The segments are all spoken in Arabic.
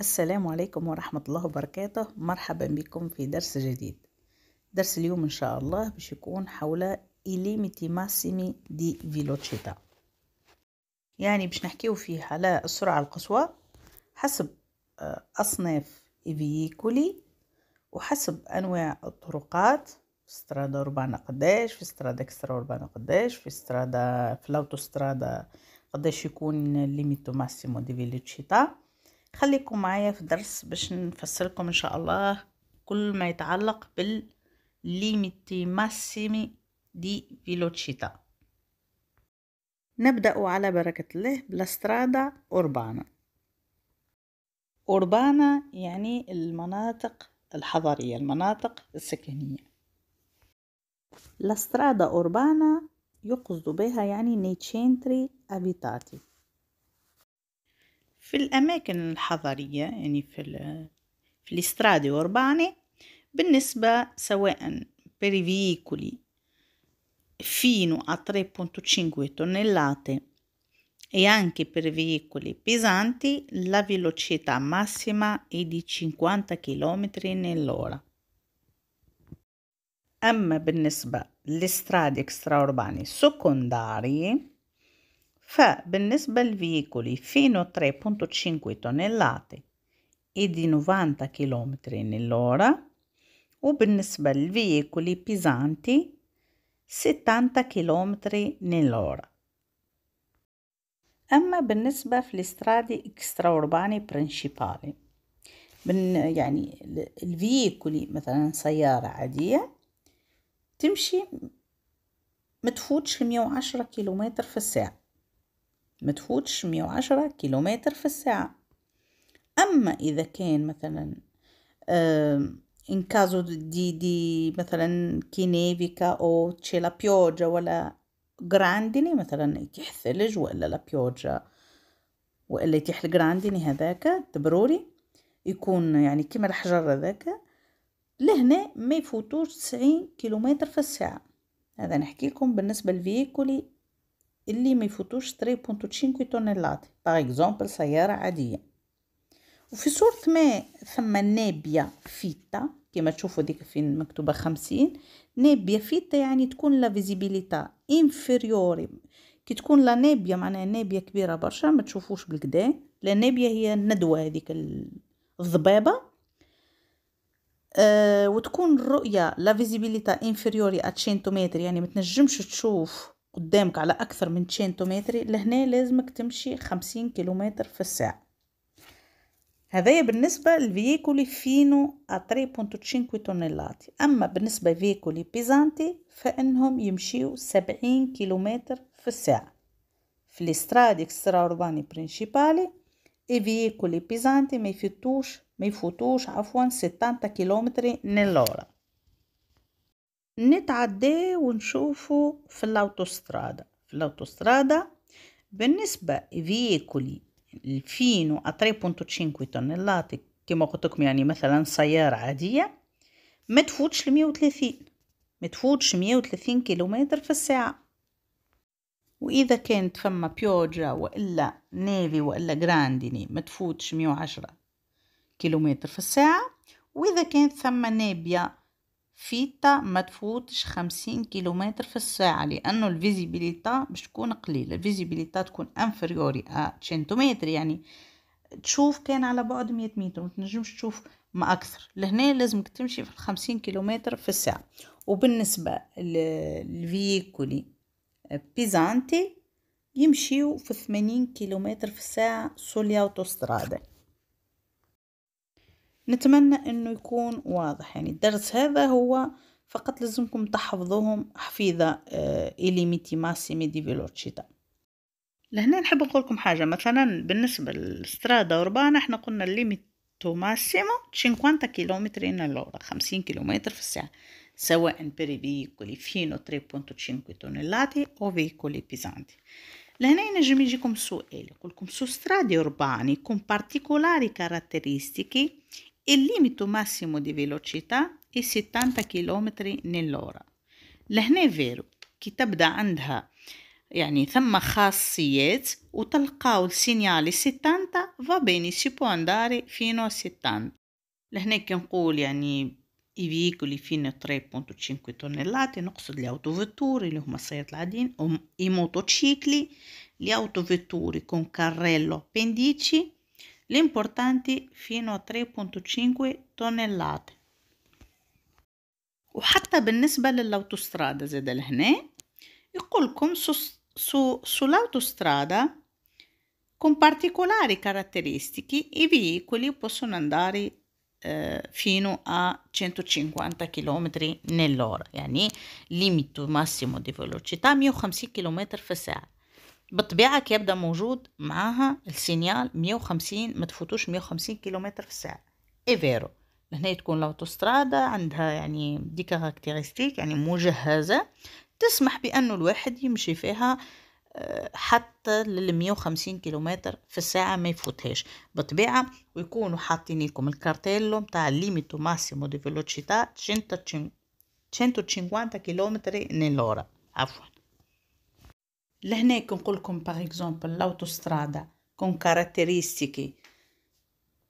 السلام عليكم ورحمة الله وبركاته مرحبا بكم في درس جديد درس اليوم إن شاء الله باش يكون حول إليميتي ماسيمي دي فيلوتشيتا يعني باش نحكيو فيه على السرعة القصوى حسب آه، أصناف إفييكولي وحسب أنواع الطرقات في سترادا ربعنا قداش في سترادا إكسترا ربعنا قداش في سترادا في الأوتوسترادا قداش يكون ليميتو ماسيمو دي فيلوتشيتا خليكم معايا في درس باش نفسركم ان شاء الله كل ما يتعلق بالليميتي ماسيمي دي فيلوتشيتا نبدأ على بركة الله بلاسترادا أوربانا أوربانا يعني المناطق الحضرية المناطق السكنية لاسترادا أوربانا يقصد بها يعني نيتشينتري أبيتاتي في الأماكن الحضرية يعني في في الاسترادي أورباني بالنسبة سواء per i veicoli fino a 3.5 tonnellate e anche per veicoli pesanti la velocità massima è di 50 km nell'ora. أما بالنسبة للستراد إكسترا أورباني سكنداري فبالنسبة للفييكولي fino a 3.5 tonnellate e di 90 km nell'ora وبالنسبة للفييكولي pesanti 60 km nell'ora أما بالنسبة في الاسترادي اكسترا أورباني برنشيبالي من يعني الفييكولي مثلا سيارة عادية تمشي متفوتش 110 كيلومتر في الساعة ما تفوتش 110 كيلومتر في الساعة أما إذا كان مثلا إن كازو دي دي مثلا كينيفيكا أو تشي لا بيوجا ولا جرانديني مثلا يتيح الثلج ولا لا بيوجا وإلا يتيح الجرانديني هذاك تبروري يكون يعني كيما الحجر هذاك لهنا ما يفوتوش تسعين كيلومتر في الساعة هذا نحكي لكم بالنسبة لفيكولي اللي ما يفوتوش 3.5 طونيلات باغ اكزومبل سياره عاديه وفي صورة ما ثم نابية فيتا كما تشوفوا ديك فين مكتوبة خمسين نابية فيتا يعني تكون لا فيزيبيليتا انفيريوري كي تكون لا نابية معناها نابية كبيرة برشا ما تشوفوش بالكدا لا نابية هي الندوة هذيك الضبابة وتكون الرؤية لا فيزيبيليتا انفيريوري اتشينتو متر يعني ما تنجمش تشوف قدامك على أكثر من 200 لهنا لازمك تمشي خمسين كيلومتر في الساعة هذايا بالنسبة للفييكولي فينو ا 3.5 أما بالنسبة فييكولي بيزانتي فإنهم يمشيو 70 كيلومتر في الساعة في اكسترا اورباني برينشيبالي اي فييكولي بيزانتي ما يفوتوش ما يفوتوش عفوا 60 كيلومتر نلورا نتعدي ونشوفه في الاوتوسترادا في الاوتوسترادا بالنسبة فيكولي الفينو أتري بونتو تشينكوي تونيلاتي كما قلت لكم يعني مثلا سيارة عادية ما تفوتش المية وثلاثين ما تفوتش مية وثلاثين كيلومتر في الساعة وإذا كانت فما بيوجا وإلا نافي وإلا جرانديني ما تفوتش مية وعشرة كيلومتر في الساعة وإذا كانت فما نابية فيتا ما تفوتش خمسين كيلومتر في الساعة لأنه الفيزيبيليتا باش تكون قليلة الفيزيبيليتا تكون انفريوري ا متر يعني تشوف كان على بعد مية متر متنجمش تشوف ما أكثر لهنا لازمك تمشي في الخمسين كيلومتر في الساعة وبالنسبة للفيكولي بيزانتي يمشيو في ثمانين كيلومتر في الساعة سوليا أوتوسترادا نتمنى انه يكون واضح يعني الدرس هذا هو فقط لازمكم تحفظوهم حفيظة آه، إليميتي ماسيمي دي فيلورتشيتا لهنا نحب نقول لكم حاجة مثلا بالنسبة للاسترادا أوربانا احنا قلنا الليميت ماسيمو 50 كيلومتر إن لورا 50 كيلومتر في الساعة سواء per i veicoli fino 3.5 tonnellate o veicoli pesanti لهنا ينجم يجيكم سؤال يقول لكم su strade urbane con particolari caratteristiche Il limite massimo di velocità è 70 km nell'ora لهنا فيرو كي تبدا عندها يعني ثم خاصيات وتلقاو السينيالي 70 va bene si può andare fino a 70 لهنا كنقول يعني i veicoli fino a 3.5 tonnellate نقصد le autovetture اللي هما السيارات العاديين i motocicli le autovetture con carrello appendici le importanti fino a 3.5 تونيلات وحتى بالنسبة للأوتوسترادة زاد لهنا يقولكم su, su, sull'autostrada con particolari caratteristiche i veicoli possono andare eh, fino a 150 km nell'ora يعني limite massimo di velocità 150 km في بالطبيعة كي يبدا موجود معاها السينيال 150 ما تفوتوش 150 كيلومتر في الساعة إيفيرو هنا تكون لوتوسترادا عندها يعني دي كاركتيريستيك يعني مجهزة تسمح بأنه الواحد يمشي فيها آه، حتى لل 150 كيلومتر في الساعة ما يفوتهاش بطبيعة ويكونوا حاطين لكم الكارتيلو متاع الليميتو ماسيمو دي فيلوتشيتا 150 كيلومتر نيلورا عفوا لهناك نقول لكم باغ اكزومبل لاوتوسترادا con caratteristiche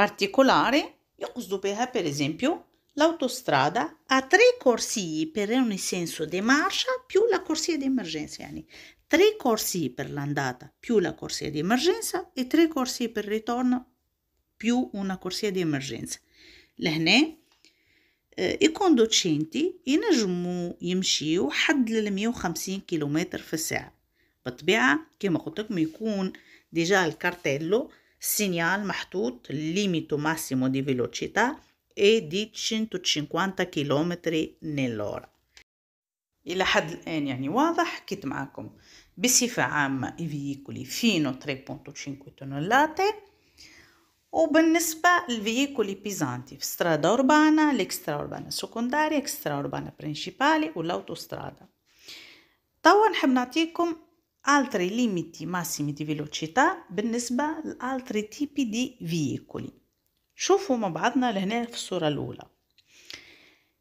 particolari يقصد بها per esempio l'autostrada ha tre corsie per ogni senso di marcia più la corsia di emergenza يعني tre corsie per l'andata più la corsia di emergenza e tre corsie per il ritorno più una corsia di emergenza لهنا الكوندوتشينتي ينجموا يمشيو حد لل 150 كيلومتر في الساعه بالطبيعة كما قلت لكم يكون ديجا الكارتيلو سينيال محطوط ليميتو ماسيمو دي فيلوتشيتا e di 150 كيلومتر نيلورا الى حد الان يعني واضح حكيت معاكم بصفه عامه i veicoli fino 3.5 tonnellate وبالنسبة للفييكولي بيزانتي في سترادا أوربانا الإكسترا أوربانا سكنداري إكسترا أوربانا برينشيبالي والأوتوسترادا توا نحب نعطيكم altri limiti massimi di velocità بالنسبة لألتري تيبي دي فييكولي شوفوا مع بعضنا لهنا في الصورة الأولى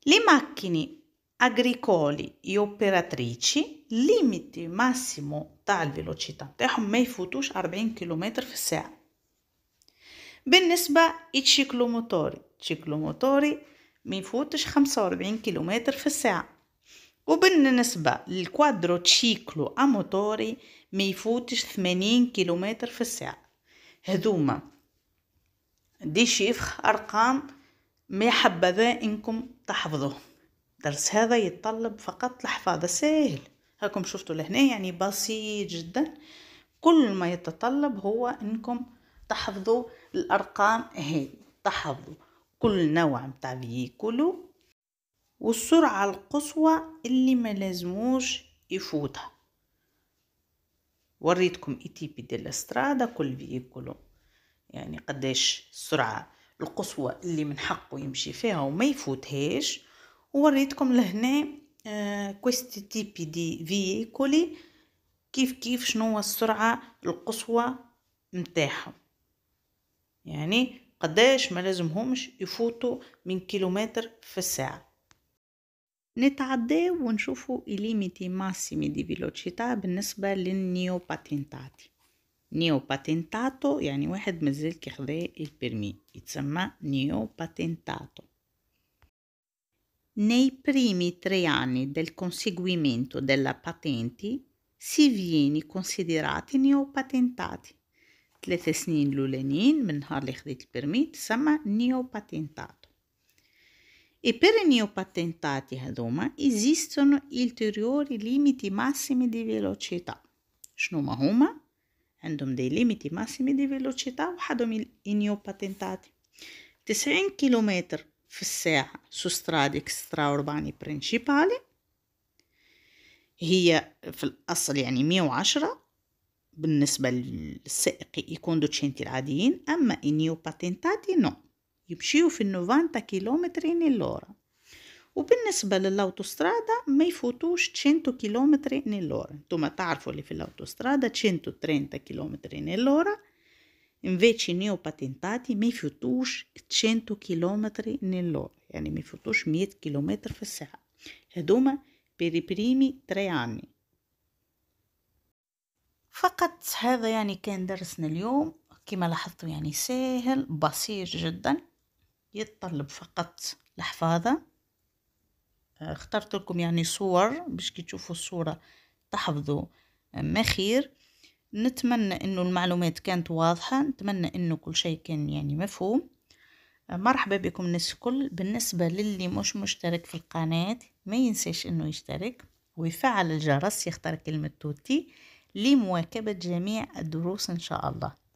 Le macchine agricoli e operatrici limite massimo تاع الفيلوتشيتا تاعهم ما يفوتوش 40 كيلومتر في الساعة بالنسبة للشيكلوموتوري الشيكلوموتوري ما يفوتش 45 كيلومتر في الساعة وبالنسبة للكوادرو تشيكلو أموتوري ما يفوتش 80 كيلومتر في الساعة هذوما دي شيفخ أرقام ما حبذا إنكم تحفظوهم درس هذا يتطلب فقط الحفاظة سهل هاكم شفتوا لهنا يعني بسيط جدا كل ما يتطلب هو انكم تحفظوا الارقام هذه تحفظوا كل نوع متاع فييكولو والسرعة القصوى اللي ما لازموش يفوتها وريتكم اي تي بي ديال لاسترادا كل فييكولو يعني قداش السرعة القصوى اللي من حقه يمشي فيها وما يفوتهاش ووريتكم لهنا آه كويست تي بي دي فييكولي كيف كيف شنو السرعة القصوى متاعهم يعني قداش ما لازمهمش يفوتوا من كيلومتر في الساعه نتعداه ونشوفوا ليميتي ماسيمي دي فيلوتشيتا بالنسبة للنيو باتنتاتي نيو باتنتاتو يعني واحد مازال كيخذا البرمي يتسمى نيو باتنتاتو Nei primi tre anni del conseguimento della patente si viene considerati neopatentati. ثلاثة سنين الأولانيين من نهار اللي خديت البرمي تسمى نيو باتنتات e per i neopatentati a Roma esistono ulteriori limiti massimi di velocità. شنو هما؟ عندهم دي ليميتي ماسيمي دي فيلوسيتا وحدهم النيو باتنتاتي تسعين كيلومتر في الساعة سو سترادي اكسترا اورباني برينشيبالي هي في الأصل يعني مية وعشرة بالنسبة للسائق يكون دوتشينتي العاديين أما النيو باتنتاتي نو يمشيو في النوفانتا كيلومترين اللورا وبالنسبة للأوتوسترادا ما يفوتوش 100 كيلومتر نلورا انتما تعرفوا اللي في الأوتوسترادا 130 كيلومتر نلورا invece نيو باتنتاتي ما يفوتوش 100 كيلومتر نلورا يعني ما يفوتوش 100 كيلومتر في الساعة هدوما per i primi tre anni فقط هذا يعني كان درسنا اليوم كما لاحظتوا يعني ساهل بسيط جدا يتطلب فقط الحفاظة آه، اخترت لكم يعني صور باش كي تشوفوا الصورة تحفظوا آه، ما خير نتمنى انه المعلومات كانت واضحة نتمنى انه كل شيء كان يعني مفهوم آه، مرحبا بكم الناس الكل بالنسبة للي مش مشترك في القناة ما ينساش انه يشترك ويفعل الجرس يختار كلمة توتي لمواكبة جميع الدروس ان شاء الله